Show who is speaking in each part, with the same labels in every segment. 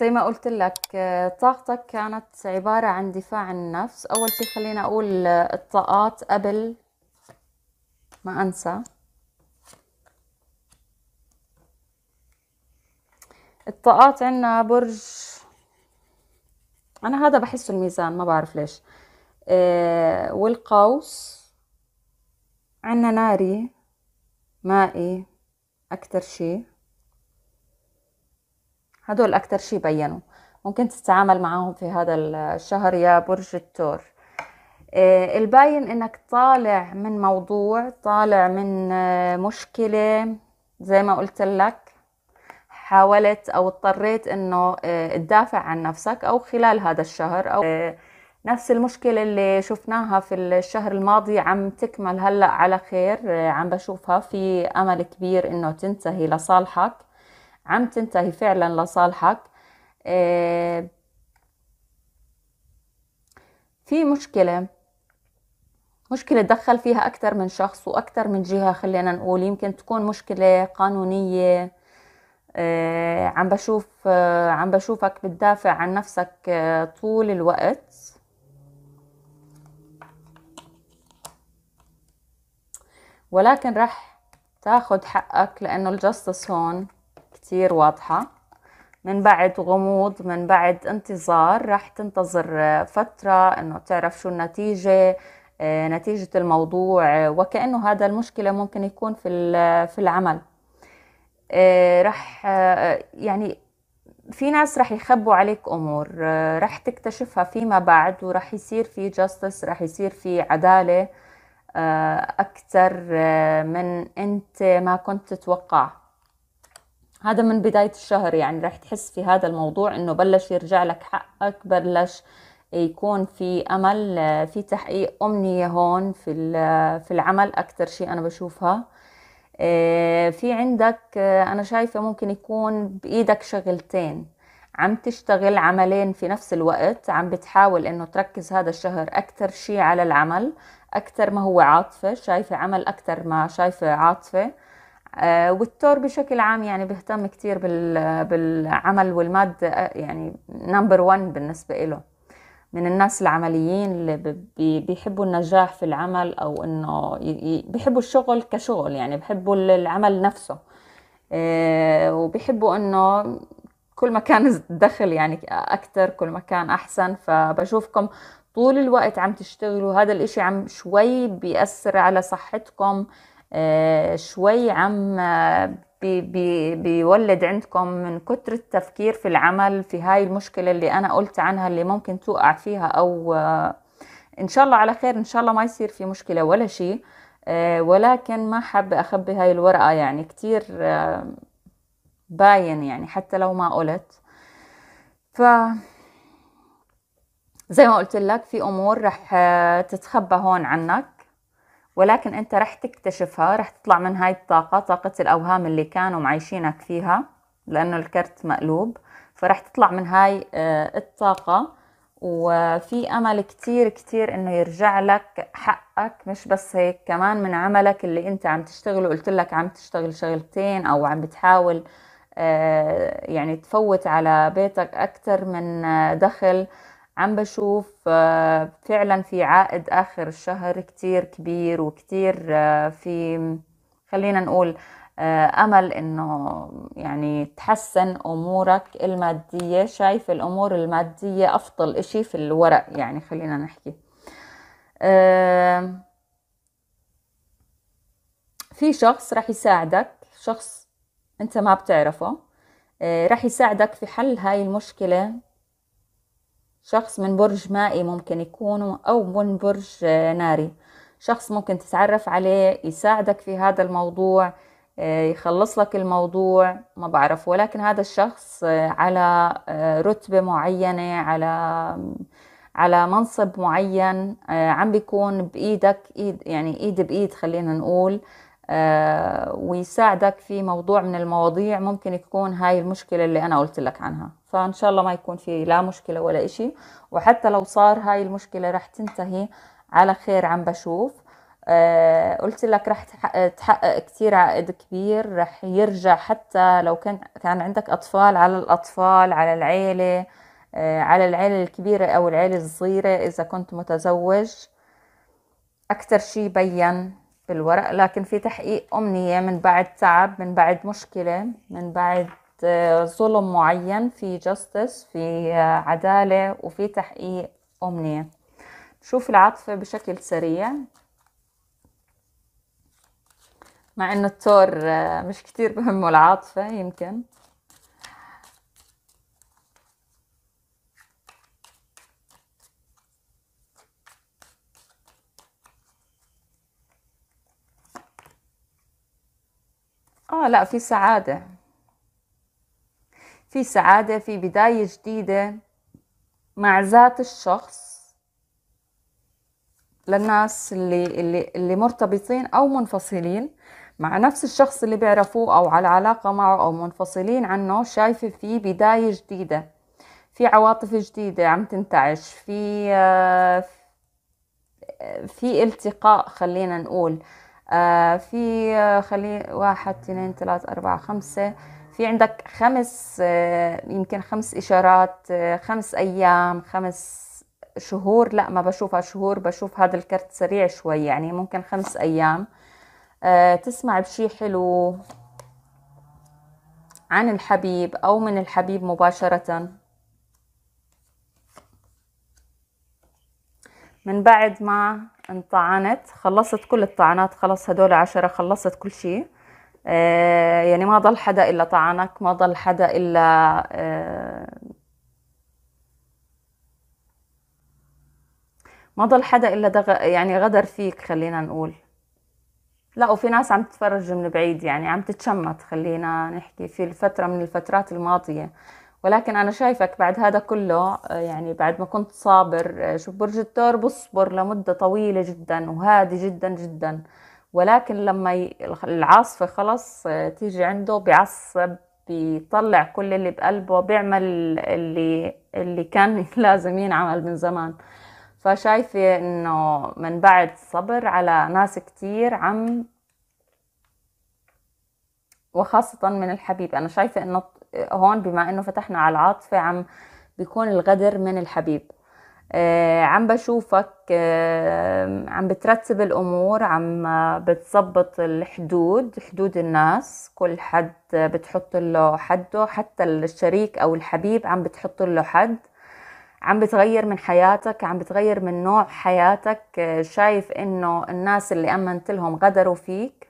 Speaker 1: زي ما قلت لك طاقتك كانت عبارة عن دفاع النفس أول شيء خلينا أقول الطاقات قبل ما أنسى الطاقات عنا برج أنا هذا بحسه الميزان ما بعرف ليش آه، والقوس عنا ناري مائي أكتر شيء هدول أكتر شي بينوا ممكن تتعامل معاهم في هذا الشهر يا برج التور آه، الباين انك طالع من موضوع طالع من آه، مشكلة زي ما قلت لك حاولت او اضطريت انه آه، تدافع عن نفسك او خلال هذا الشهر او نفس المشكلة اللي شفناها في الشهر الماضي عم تكمل هلأ على خير عم بشوفها في امل كبير انه تنتهي لصالحك عم تنتهي فعلا لصالحك آه، في مشكلة مشكلة دخل فيها أكثر من شخص وأكثر من جهة خلينا نقول يمكن تكون مشكلة قانونية آه، عم بشوف آه، عم بشوفك بتدافع عن نفسك طول الوقت ولكن رح تاخد حقك لأنه الجستس هون كتير واضحة من بعد غموض من بعد انتظار رح تنتظر فترة انه تعرف شو النتيجة آه، نتيجة الموضوع وكأنه هذا المشكلة ممكن يكون في في العمل آه، رح آه، يعني في ناس رح يخبوا عليك أمور رح تكتشفها فيما بعد ورح يصير في جاستس رح يصير في عدالة أكثر من أنت ما كنت تتوقع هذا من بداية الشهر يعني رح تحس في هذا الموضوع انه بلش يرجع لك حقك بلش يكون في امل في تحقيق امنية هون في في العمل اكتر شيء انا بشوفها آه، في عندك آه، انا شايفة ممكن يكون بايدك شغلتين عم تشتغل عملين في نفس الوقت عم بتحاول انه تركز هذا الشهر اكتر شيء على العمل اكتر ما هو عاطفة شايفة عمل اكتر ما شايفة عاطفة آه، والتور بشكل عام يعني بيهتم كتير بالعمل والمادة آه، يعني نمبر ون بالنسبة له من الناس العمليين اللي بيحبوا النجاح في العمل أو إنه بيحبوا الشغل كشغل يعني بيحبوا العمل نفسه آه، وبيحبوا إنه كل ما كان الدخل يعني أكتر كل ما كان أحسن فبشوفكم طول الوقت عم تشتغلوا هذا الإشي عم شوي بيأثر على صحتكم آه، شوي عم آه، بي بي بيولد عندكم من كتر التفكير في العمل في هاي المشكلة اللي أنا قلت عنها اللي ممكن توقع فيها أو آه، إن شاء الله على خير إن شاء الله ما يصير في مشكلة ولا شيء ولكن ما حابة أخبي هاي الورقة يعني كتير باين يعني حتى لو ما قلت ف زي ما قلت لك في امور رح تتخبى هون عنك ولكن انت رح تكتشفها رح تطلع من هاي الطاقة طاقة الاوهام اللي كانوا معيشينك فيها لانه الكرت مقلوب فرح تطلع من هاي آه، الطاقة وفي امل كتير كتير انه يرجع لك حقك مش بس هيك كمان من عملك اللي انت عم تشتغله قلت لك عم تشتغل شغلتين او عم بتحاول آه، يعني تفوت على بيتك اكتر من آه، دخل عم بشوف آه، فعلا في عائد آخر الشهر كتير كبير وكتير آه، في خلينا نقول آه، أمل إنه يعني تحسن أمورك المادية شايف الأمور المادية أفضل إشي في الورق يعني خلينا نحكي في شخص رح يساعدك شخص أنت ما بتعرفه رح يساعدك في حل هاي المشكلة شخص من برج مائي ممكن يكون أو من برج آه، ناري شخص ممكن تتعرف عليه يساعدك في هذا الموضوع آه، يخلص لك الموضوع ما بعرف ولكن هذا الشخص آه، على رتبة معينة على على منصب معين عم بيكون بإيدك إيد يعني إيد بإيد خلينا نقول آه، ويساعدك في موضوع من المواضيع ممكن يكون هاي المشكلة اللي أنا قلت لك عنها فإن شاء الله ما يكون في لا مشكلة ولا إشي وحتى لو صار هاي المشكلة رح تنتهي على خير عم بشوف آه، قلت لك رح تحقق كتير عائد كبير رح يرجع حتى لو كان كان عندك أطفال على الأطفال على العيلة آه، على العيلة الكبيرة أو العيلة الصغيرة إذا كنت متزوج أكتر شي بين بالورق لكن في تحقيق أمنية من بعد تعب من بعد مشكلة من بعد آه، ظلم معين في جاستس في آه، عدالة وفي تحقيق أمنية شوف العاطفة بشكل سريع مع انه التور آه، مش كتير بهمه العاطفة يمكن اه لا في سعادة في سعادة في بداية جديدة مع ذات الشخص للناس اللي اللي اللي مرتبطين او منفصلين مع نفس الشخص اللي بيعرفوه او على علاقة معه او منفصلين عنه شايفة في بداية جديدة في عواطف جديدة عم تنتعش في آه، آه، في التقاء خلينا نقول آه، في آه، خلي واحد اثنين ثلاثة أربعة خمسة في عندك خمس آه، يمكن خمس إشارات خمس أيام خمس شهور لا ما بشوفها شهور بشوف هذا الكرت سريع شوي يعني ممكن خمس أيام تسمع بشي حلو عن الحبيب أو من الحبيب مباشرة من بعد ما انطعنت خلصت كل الطعنات خلص هدول عشرة خلصت كل شيء آه يعني ما ضل حدا إلا طعنك ما ضل حدا إلا آه ما ضل حدا إلا دغ... يعني غدر فيك خلينا نقول لا وفي ناس عم تتفرج من بعيد يعني عم تتشمت خلينا نحكي في الفترة من الفترات الماضية ولكن أنا شايفك بعد هذا كله آه، يعني بعد ما كنت صابر آه، شوف برج الثور بصبر لمدة طويلة جدا وهادي جدا جدا ولكن لما العاصفة خلص آه، تيجي عنده بيعصب بيطلع كل اللي بقلبه بيعمل اللي اللي كان لازم ينعمل من زمان فشايفة إنه من بعد صبر على ناس كتير عم وخاصة من الحبيب أنا شايفة إنه هون بما انه فتحنا على العاطفة عم بيكون الغدر من الحبيب آه، عم بشوفك آه، عم بترتب الامور عم بتظبط الحدود حدود الناس كل حد بتحط له حده حتى الشريك او الحبيب عم بتحط له حد عم بتغير من حياتك عم بتغير من نوع حياتك آه، شايف انه الناس اللي امنت لهم غدروا فيك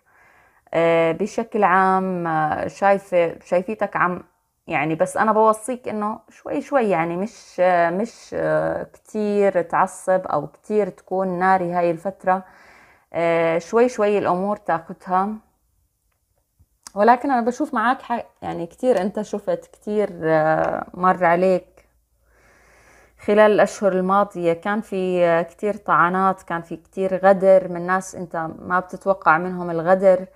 Speaker 1: بشكل عام شايفه شايفيتك عم يعني بس انا بوصيك انه شوي شوي يعني مش مش كتير تعصب او كتير تكون ناري هاي الفتره آه، شوي شوي الامور تاخدها ولكن انا بشوف معك حق يعني كتير انت شفت كتير آه، مر عليك خلال الاشهر الماضيه كان في آه، كتير طعنات كان في كتير غدر من ناس انت ما بتتوقع منهم الغدر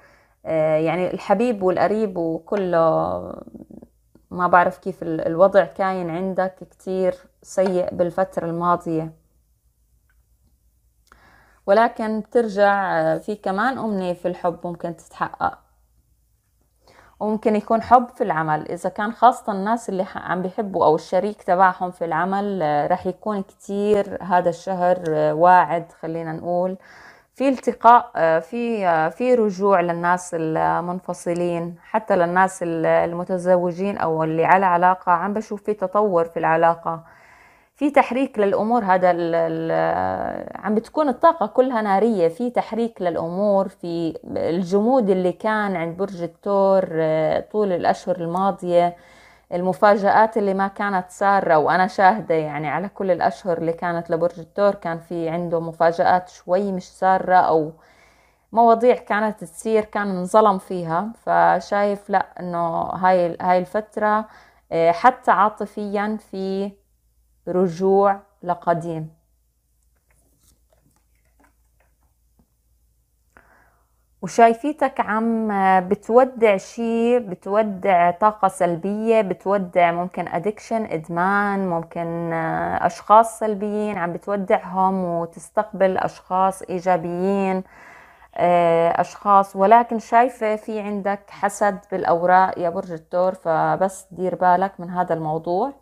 Speaker 1: يعني الحبيب والقريب وكله ما بعرف كيف الوضع كاين عندك كتير سيء بالفترة الماضية ولكن بترجع آه، في كمان أمنية في الحب ممكن تتحقق وممكن يكون حب في العمل إذا كان خاصة الناس اللي عم بيحبوا أو الشريك تبعهم في العمل آه، رح يكون كتير هذا الشهر آه، واعد خلينا نقول في التقاء آه، في آه، في رجوع للناس المنفصلين حتى للناس المتزوجين او اللي على علاقه عم بشوف في تطور في العلاقه في تحريك للامور هذا ال ال آه، عم بتكون الطاقه كلها ناريه في تحريك للامور في الجمود اللي كان عند برج الثور طول الاشهر الماضيه المفاجآت اللي ما كانت سارة وأنا شاهدة يعني على كل الأشهر اللي كانت لبرج الدور كان في عنده مفاجآت شوي مش سارة أو مواضيع كانت تصير كان انظلم فيها فشايف لا انه هاي هاي الفترة آه، حتى عاطفيا في رجوع لقديم وشايفيتك عم بتودع شيء بتودع طاقة سلبية بتودع ممكن أدكشن إدمان ممكن أشخاص سلبيين عم بتودعهم وتستقبل أشخاص إيجابيين آه، أشخاص ولكن شايفة في عندك حسد بالأوراق يا برج الثور فبس دير بالك من هذا الموضوع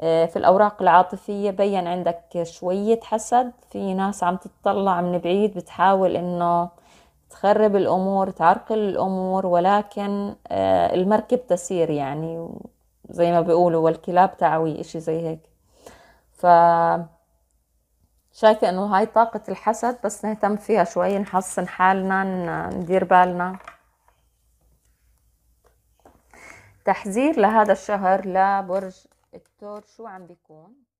Speaker 1: آه، في الأوراق العاطفية بين عندك شوية حسد في ناس عم تتطلع من بعيد بتحاول إنه تخرب الأمور تعرقل الأمور ولكن آه، المركب تسير يعني زي ما بيقولوا والكلاب تعوي إشي زي هيك ف شايفة إنه هاي طاقة الحسد بس نهتم فيها شوي نحصن حالنا ندير بالنا تحذير لهذا الشهر لبرج التور شو عم بيكون